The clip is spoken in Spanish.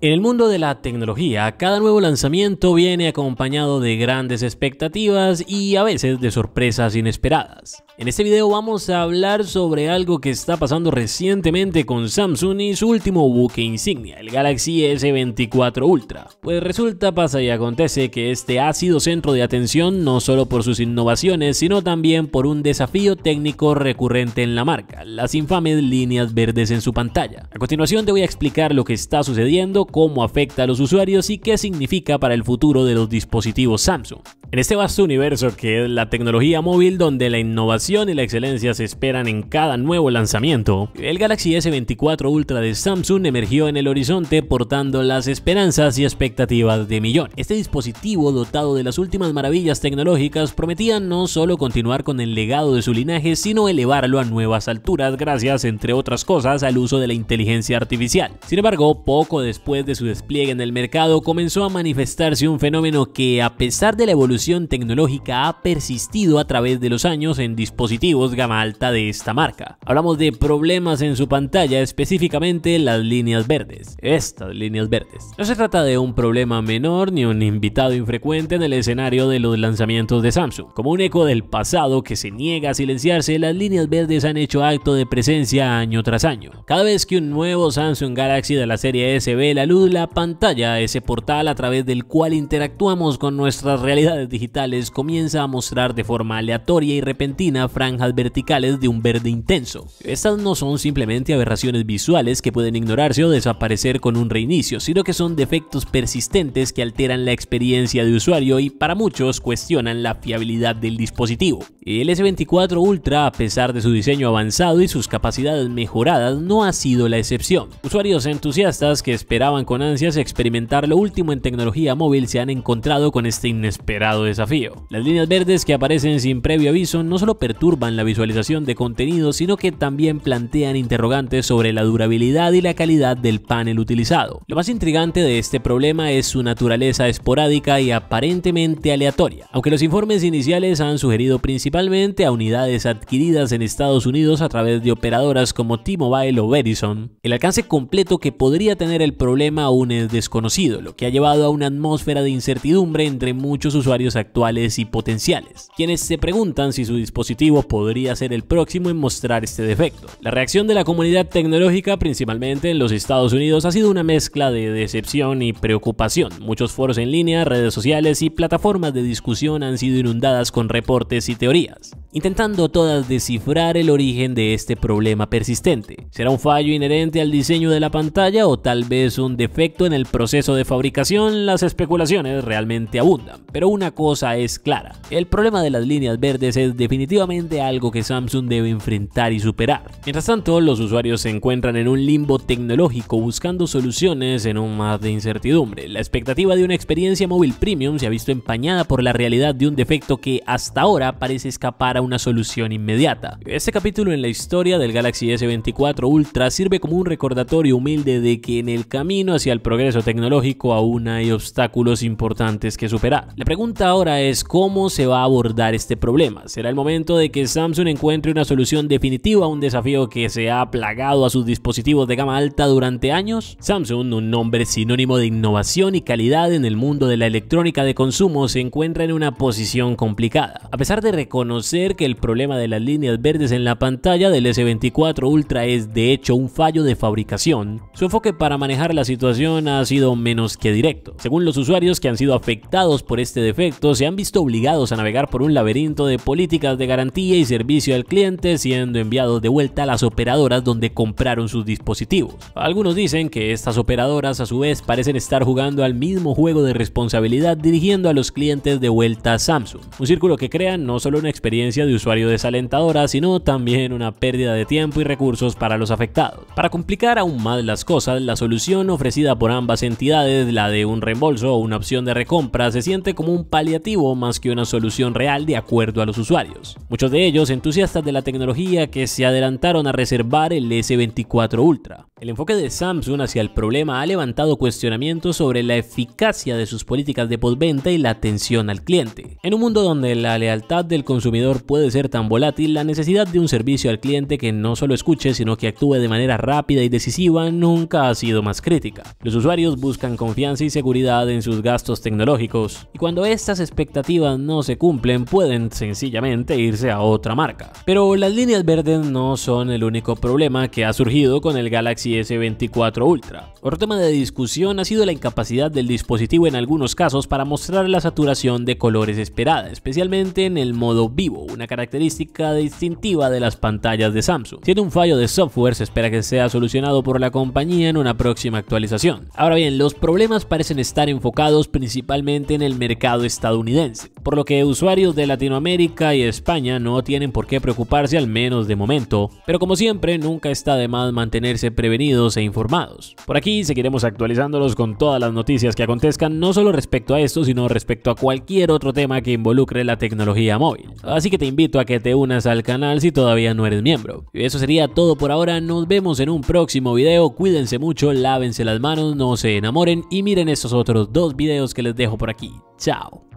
En el mundo de la tecnología, cada nuevo lanzamiento viene acompañado de grandes expectativas y a veces de sorpresas inesperadas. En este video vamos a hablar sobre algo que está pasando recientemente con Samsung y su último buque insignia, el Galaxy S24 Ultra. Pues resulta, pasa y acontece que este ha sido centro de atención no solo por sus innovaciones, sino también por un desafío técnico recurrente en la marca, las infames líneas verdes en su pantalla. A continuación te voy a explicar lo que está sucediendo cómo afecta a los usuarios y qué significa para el futuro de los dispositivos Samsung. En este vasto universo que es la tecnología móvil donde la innovación y la excelencia se esperan en cada nuevo lanzamiento, el Galaxy S24 Ultra de Samsung emergió en el horizonte portando las esperanzas y expectativas de millón. Este dispositivo dotado de las últimas maravillas tecnológicas prometía no solo continuar con el legado de su linaje, sino elevarlo a nuevas alturas gracias, entre otras cosas, al uso de la inteligencia artificial. Sin embargo, poco después de su despliegue en el mercado comenzó a manifestarse un fenómeno que, a pesar de la evolución evolución tecnológica ha persistido a través de los años en dispositivos gama alta de esta marca. Hablamos de problemas en su pantalla, específicamente las líneas verdes, estas líneas verdes. No se trata de un problema menor ni un invitado infrecuente en el escenario de los lanzamientos de Samsung. Como un eco del pasado que se niega a silenciarse, las líneas verdes han hecho acto de presencia año tras año. Cada vez que un nuevo Samsung Galaxy de la serie S ve la luz, la pantalla, ese portal a través del cual interactuamos con nuestras realidades digitales comienza a mostrar de forma aleatoria y repentina franjas verticales de un verde intenso. Estas no son simplemente aberraciones visuales que pueden ignorarse o desaparecer con un reinicio, sino que son defectos persistentes que alteran la experiencia de usuario y para muchos cuestionan la fiabilidad del dispositivo. El S24 Ultra, a pesar de su diseño avanzado y sus capacidades mejoradas, no ha sido la excepción. Usuarios entusiastas que esperaban con ansias experimentar lo último en tecnología móvil se han encontrado con este inesperado desafío. Las líneas verdes que aparecen sin previo aviso no solo perturban la visualización de contenido, sino que también plantean interrogantes sobre la durabilidad y la calidad del panel utilizado. Lo más intrigante de este problema es su naturaleza esporádica y aparentemente aleatoria. Aunque los informes iniciales han sugerido principalmente a unidades adquiridas en Estados Unidos a través de operadoras como T-Mobile o Verizon, el alcance completo que podría tener el problema aún es desconocido, lo que ha llevado a una atmósfera de incertidumbre entre muchos usuarios actuales y potenciales, quienes se preguntan si su dispositivo podría ser el próximo en mostrar este defecto. La reacción de la comunidad tecnológica, principalmente en los Estados Unidos, ha sido una mezcla de decepción y preocupación. Muchos foros en línea, redes sociales y plataformas de discusión han sido inundadas con reportes y teorías intentando todas descifrar el origen de este problema persistente. ¿Será un fallo inherente al diseño de la pantalla o tal vez un defecto en el proceso de fabricación? Las especulaciones realmente abundan, pero una cosa es clara, el problema de las líneas verdes es definitivamente algo que Samsung debe enfrentar y superar. Mientras tanto, los usuarios se encuentran en un limbo tecnológico buscando soluciones en un mar de incertidumbre. La expectativa de una experiencia móvil premium se ha visto empañada por la realidad de un defecto que hasta ahora parece escapar una solución inmediata. Este capítulo en la historia del Galaxy S24 Ultra sirve como un recordatorio humilde de que en el camino hacia el progreso tecnológico aún hay obstáculos importantes que superar. La pregunta ahora es cómo se va a abordar este problema. Será el momento de que Samsung encuentre una solución definitiva a un desafío que se ha plagado a sus dispositivos de gama alta durante años. Samsung, un nombre sinónimo de innovación y calidad en el mundo de la electrónica de consumo, se encuentra en una posición complicada. A pesar de reconocer que el problema de las líneas verdes en la pantalla del S24 Ultra es de hecho un fallo de fabricación, su enfoque para manejar la situación ha sido menos que directo. Según los usuarios que han sido afectados por este defecto, se han visto obligados a navegar por un laberinto de políticas de garantía y servicio al cliente, siendo enviados de vuelta a las operadoras donde compraron sus dispositivos. Algunos dicen que estas operadoras a su vez parecen estar jugando al mismo juego de responsabilidad dirigiendo a los clientes de vuelta a Samsung, un círculo que crea no solo una experiencia de usuario desalentadora, sino también una pérdida de tiempo y recursos para los afectados. Para complicar aún más las cosas, la solución ofrecida por ambas entidades, la de un reembolso o una opción de recompra, se siente como un paliativo más que una solución real de acuerdo a los usuarios. Muchos de ellos entusiastas de la tecnología que se adelantaron a reservar el S24 Ultra. El enfoque de Samsung hacia el problema ha levantado cuestionamientos sobre la eficacia de sus políticas de postventa y la atención al cliente. En un mundo donde la lealtad del consumidor puede ser tan volátil, la necesidad de un servicio al cliente que no solo escuche, sino que actúe de manera rápida y decisiva nunca ha sido más crítica. Los usuarios buscan confianza y seguridad en sus gastos tecnológicos, y cuando estas expectativas no se cumplen, pueden sencillamente irse a otra marca. Pero las líneas verdes no son el único problema que ha surgido con el Galaxy S24 Ultra. Otro tema de discusión ha sido la incapacidad del dispositivo en algunos casos para mostrar la saturación de colores esperada, especialmente en el modo vivo, una característica distintiva de las pantallas de Samsung. Tiene un fallo de software, se espera que sea solucionado por la compañía en una próxima actualización. Ahora bien, los problemas parecen estar enfocados principalmente en el mercado estadounidense, por lo que usuarios de Latinoamérica y España no tienen por qué preocuparse al menos de momento, pero como siempre nunca está de más mantenerse prevenidos e informados. Por aquí seguiremos actualizándolos con todas las noticias que acontezcan, no solo respecto a esto, sino respecto a cualquier otro tema que involucre la tecnología móvil. Así que te invito a que te unas al canal si todavía no eres miembro. Eso sería todo por ahora, nos vemos en un próximo video, cuídense mucho, lávense las manos, no se enamoren y miren estos otros dos videos que les dejo por aquí. Chao.